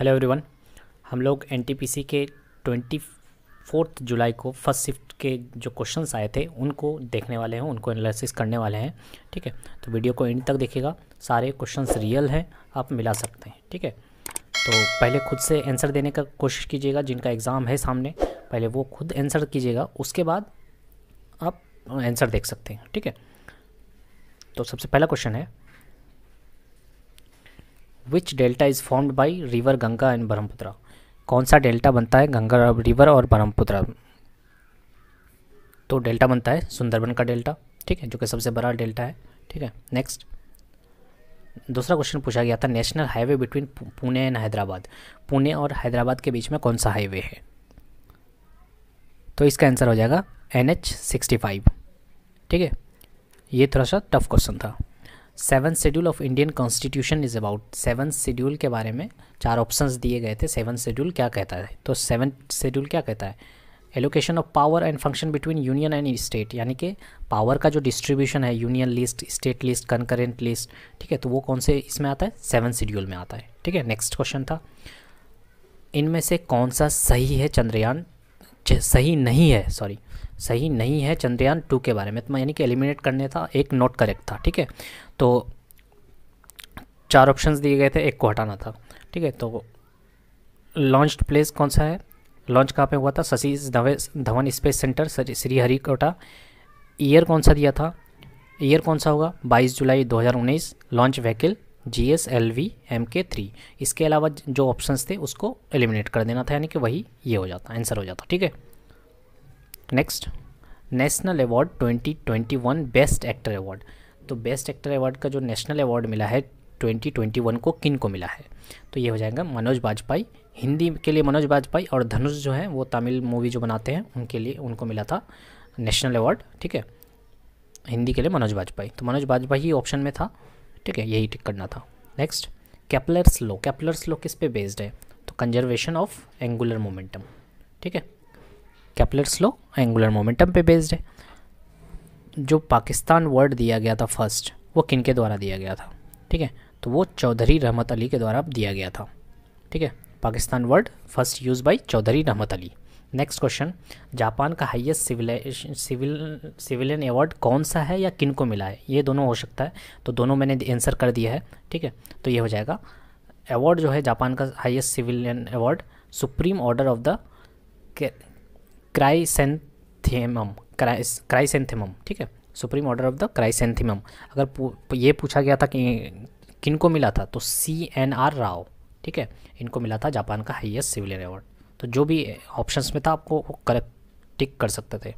hello everyone हम लोग NTPC के ट्वेंटी फोर्थ जुलाई को फर्स्ट शिफ्ट के जो क्वेश्चंस आए थे उनको देखने वाले हैं उनको एनालिसिस करने वाले हैं ठीक है तो वीडियो को एंड तक देखिएगा सारे क्वेश्चंस रियल हैं आप मिला सकते हैं ठीक है तो पहले खुद से आंसर देने का कोशिश कीजिएगा जिनका एग्ज़ाम है सामने पहले वो खुद आंसर कीजिएगा उसके बाद आप आंसर देख सकते हैं ठीक है तो सबसे पहला क्वेश्चन है which delta is formed by river Ganga and Brahmaputra कौन सा डेल्टा बनता है गंगा रिवर और ब्रह्मपुत्रा तो डेल्टा बनता है सुंदरबन का डेल्टा ठीक है जो कि सबसे बड़ा डेल्टा है ठीक है नेक्स्ट दूसरा क्वेश्चन पूछा गया था national highway between Pune and Hyderabad Pune और हैदराबाद के बीच में कौन सा हाईवे है तो इसका आंसर हो जाएगा एन एच सिक्सटी फाइव ठीक है ये थोड़ा सा टफ क्वेश्चन था seven schedule of Indian constitution is about seven schedule के बारे में चार ऑप्शंस दिए गए थे सेवन शेड्यूल क्या कहता है तो सेवन शेड्यूल क्या कहता है allocation of power and function between union and state यानी कि पावर का जो डिस्ट्रीब्यूशन है union list state list concurrent list ठीक है तो वो कौन से इसमें आता है सेवन शेड्यूल में आता है ठीक है नेक्स्ट क्वेश्चन था इनमें से कौन सा सही है चंद्रयान सही नहीं है सॉरी सही नहीं है चंद्रयान टू के बारे में तो यानी कि एलिमिनेट करने था एक नॉट करेक्ट था ठीक है तो चार ऑप्शंस दिए गए थे एक को हटाना था ठीक है तो लॉन्च प्लेस कौन सा है लॉन्च कहाँ पे हुआ था Shashi Dhawan space centre Sriharikota year कौन सा दिया था ईयर कौन सा होगा 22 जुलाई 2019 launch vehicle G S L V M K three इसके अलावा जो ऑप्शंस थे उसको एलिमिनेट कर देना था यानी कि वही ये हो जाता आंसर हो जाता ठीक है next national award 2021 best actor award तो बेस्ट एक्टर अवार्ड का जो नेशनल अवार्ड मिला है 2021 को किन को मिला है तो ये हो जाएगा मनोज बाजपाई हिंदी के लिए मनोज बाजपाई और धनुष जो है वो तमिल मूवी जो बनाते हैं उनके लिए उनको मिला था नेशनल अवार्ड ठीक है हिंदी के लिए मनोज बाजपाई तो मनोज बाजपाई ही ऑप्शन में था ठीक है यही टिक करना था next Kepler's law Kepler's law किस पे बेस्ड है तो कंजर्वेशन ऑफ एंगुलर मोमेंटम ठीक है कैपलर्स लो एंगुलर मोमेंटम पे बेस्ड है जो पाकिस्तान वर्ड दिया गया था फर्स्ट वो किन के द्वारा दिया गया था ठीक है तो वो चौधरी रहमत अली के द्वारा दिया गया था ठीक है Pakistan word first use by Chaudhary Rahmat Ali next question Japan का highest civil civil civilian award कौन सा है या किन को मिला है ये दोनों हो सकता है तो दोनों मैंने आंसर कर दिया है ठीक है तो ये हो जाएगा अवार्ड जो है जापान का highest civilian award supreme order of the chrysanthemum chrysanthemum ठीक है supreme order of the chrysanthemum अगर ये पूछा गया था कि किन को मिला था तो सी एन आर राव ठीक है इनको मिला था जापान का हाइएस्ट सिविलियन अवार्ड तो जो भी ऑप्शंस में था आपको वो करेक्ट टिक कर सकते थे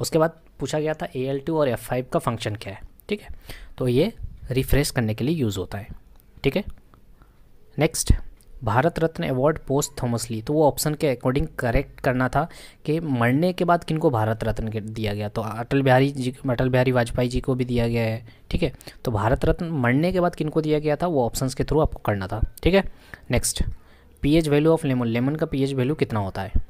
उसके बाद पूछा गया था ए एल टू और एफ फाइव का फंक्शन क्या है ठीक है तो ये रिफ्रेश करने के लिए यूज़ होता है ठीक है next Bharat Ratna award posthumously तो वो ऑप्शन के अकॉर्डिंग करेक्ट करना था कि मरने के बाद किनको भारत रत्न दिया गया तो अटल बिहारी जी अटल बिहारी वाजपेयी जी को भी दिया गया है ठीक है तो भारत रत्न मरने के बाद किनको दिया गया था वो ऑप्शंस के थ्रू आपको करना था ठीक है next pH value of lemon lemon का पी वैल्यू कितना होता है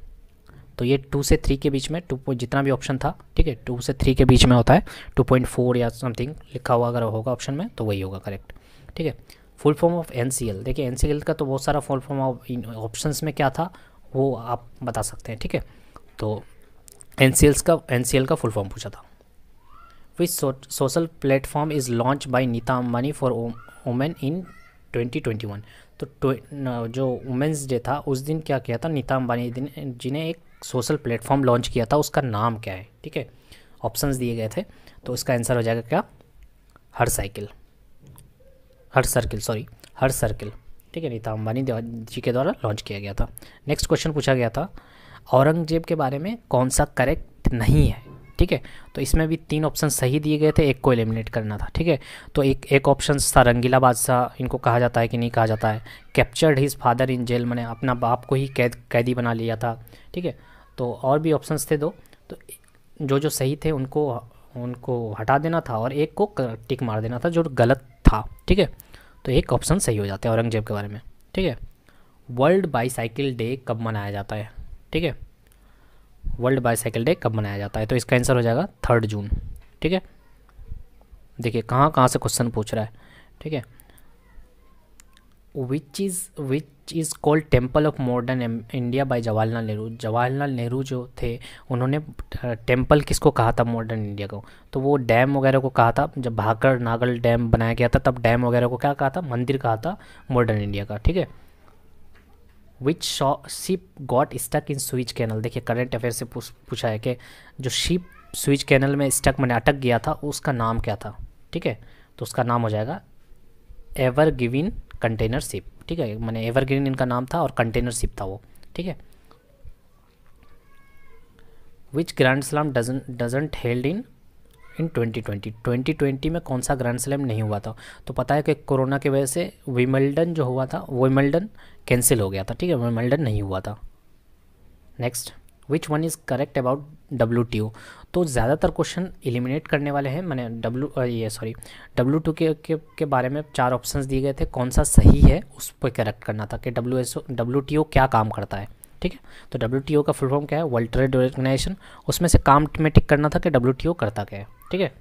तो ये टू से थ्री के बीच में टू जितना भी ऑप्शन था ठीक है टू से थ्री के बीच में होता है टू पॉइंट फोर या समथिंग लिखा हुआ अगर होगा ऑप्शन में तो वही होगा करेक्ट ठीक है फुल फॉर्म ऑफ एन देखिए एन का तो बहुत सारा फुल फॉर्म ऑफ ऑप्शन में क्या था वो आप बता सकते हैं ठीक है तो एन का एन का फुल फॉर्म पूछा था which social platform is launch by Nita Ambani for women in 2021 तो जो वुमेंस डे था उस दिन क्या किया था नीता अम्बानी दिन जिन्हें एक सोशल प्लेटफॉर्म लॉन्च किया था उसका नाम क्या है ठीक है ऑप्शंस दिए गए थे तो इसका आंसर हो जाएगा क्या her cycle her circle sorry her circle ठीक है नीता अंबानी जी के द्वारा लॉन्च किया गया था नेक्स्ट क्वेश्चन पूछा गया था औरंगजेब के बारे में कौन सा करेक्ट नहीं है ठीक है तो इसमें भी तीन ऑप्शन सही दिए गए थे एक को एलिमिनेट करना था ठीक है तो एक एक ऑप्शन था रंगीला बादशाह इनको कहा जाता है कि नहीं कहा जाता है captured his father in jail मैंने अपना बाप को ही कैद कैदी बना लिया था ठीक है तो और भी ऑप्शंस थे दो तो जो जो सही थे उनको उनको हटा देना था और एक को टिक मार देना था जो गलत था ठीक है तो एक ऑप्शन सही हो जाता है औरंगजेब के बारे में ठीक है वर्ल्ड बाईसाइकिल डे कब मनाया जाता है ठीक है वर्ल्ड बाईसाइकिल डे कब मनाया जाता है तो इसका आंसर हो जाएगा थर्ड जून ठीक है देखिए कहाँ कहाँ से क्वेश्चन पूछ रहा है ठीक है which is which is called temple of modern India by Jawaharlal Nehru Jawaharlal Nehru जो थे उन्होंने टेम्पल किसको कहा था मॉडर्न इंडिया को तो वो डैम वगैरह को कहा था जब भाकर नागल डैम बनाया गया था तब डैम वगैरह को क्या कहा था मंदिर कहा था मॉडर्न इंडिया का ठीक है which ship got stuck in Suez canal देखिए करेंट अफेयर से पूछा है कि जो शिप स्विच कैनल में स्टक मैंने अटक गया था उसका नाम क्या था ठीक है तो उसका नाम हो जाएगा एवर गिविन कंटेनर शिप ठीक है मैंने एवरग्रीन इनका नाम था और कंटेनर शिप था वो ठीक है which grand slam doesn't held in in 2020 2020 में कौन सा ग्रैंड स्लैम नहीं हुआ था तो पता है कि कोरोना की वजह से विमल्डन जो हुआ था विमल्डन कैंसिल हो गया था ठीक है विमल्डन नहीं हुआ था next which one is correct about W T O तो ज़्यादातर क्वेश्चन एलिमिनेट करने वाले हैं मैंने डब्ल्यू ये सॉरी डब्ल्यू टू के, के के बारे में चार ऑप्शंस दिए गए थे कौन सा सही है उस पर करेक्ट करना था कि W S W T O क्या काम करता है ठीक है तो डब्ल्यू टी ओ का फुल फॉर्म क्या है वर्ल्ड ट्रेड ऑर्गेनाइजेशन उसमें से काम में टिक करना था कि डब्ल्यू टी ओ करता क्या है ठीक है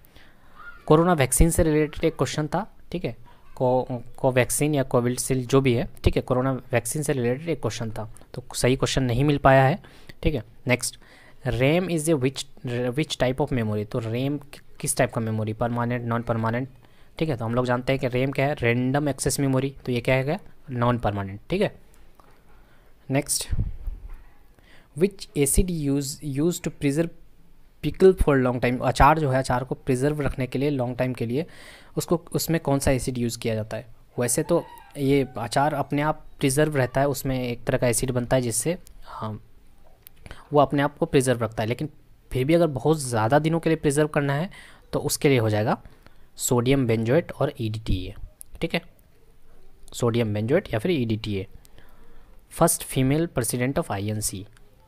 कोरोना वैक्सीन से रिलेटेड एक क्वेश्चन था ठीक है को कोवैक्सीन या कोविडशील्ड जो भी है ठीक है कोरोना वैक्सीन से रिलेटेड एक क्वेश्चन था तो सही क्वेश्चन नहीं मिल पाया है ठीक है next RAM is a which which type of memory तो रैम किस टाइप का मेमोरी परमानेंट नॉन परमानेंट ठीक है तो हम लोग जानते हैं कि रैम क्या है रेंडम एक्सेस मेमोरी तो ये क्या है नॉन परमानेंट ठीक है next which acid use use to preserve pickle for long time अचार जो है अचार को प्रिजर्व रखने के लिए लॉन्ग टाइम के लिए उसको उसमें कौन सा एसिड यूज़ किया जाता है वैसे तो ये अचार अपने आप प्रिजर्व रहता है उसमें एक तरह का एसिड बनता है जिससे हाँ वो अपने आप को प्रिजर्व रखता है लेकिन फिर भी अगर बहुत ज़्यादा दिनों के लिए प्रिजर्व करना है तो उसके लिए हो जाएगा सोडियम बेंजोइट और ई e ठीक है सोडियम बेंजोइट या फिर E first female president of C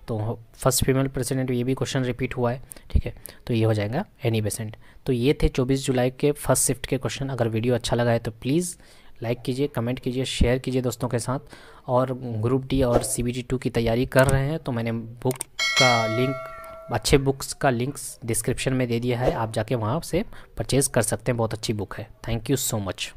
तो फर्स्ट फीमेल प्रेसिडेंट ये भी क्वेश्चन रिपीट हुआ है ठीक है तो ये हो जाएगा एनी बेसेंट तो ये थे 24 जुलाई के फर्स्ट शिफ्ट के क्वेश्चन अगर वीडियो अच्छा लगा है तो प्लीज़ लाइक कीजिए कमेंट कीजिए शेयर कीजिए दोस्तों के साथ और ग्रुप डी और सी बी टू की तैयारी कर रहे हैं तो मैंने बुक का लिंक अच्छे बुक्स का लिंक्स डिस्क्रिप्शन में दे दिया है आप जाके वहाँ से परचेज़ कर सकते हैं बहुत अच्छी बुक है थैंक यू सो मच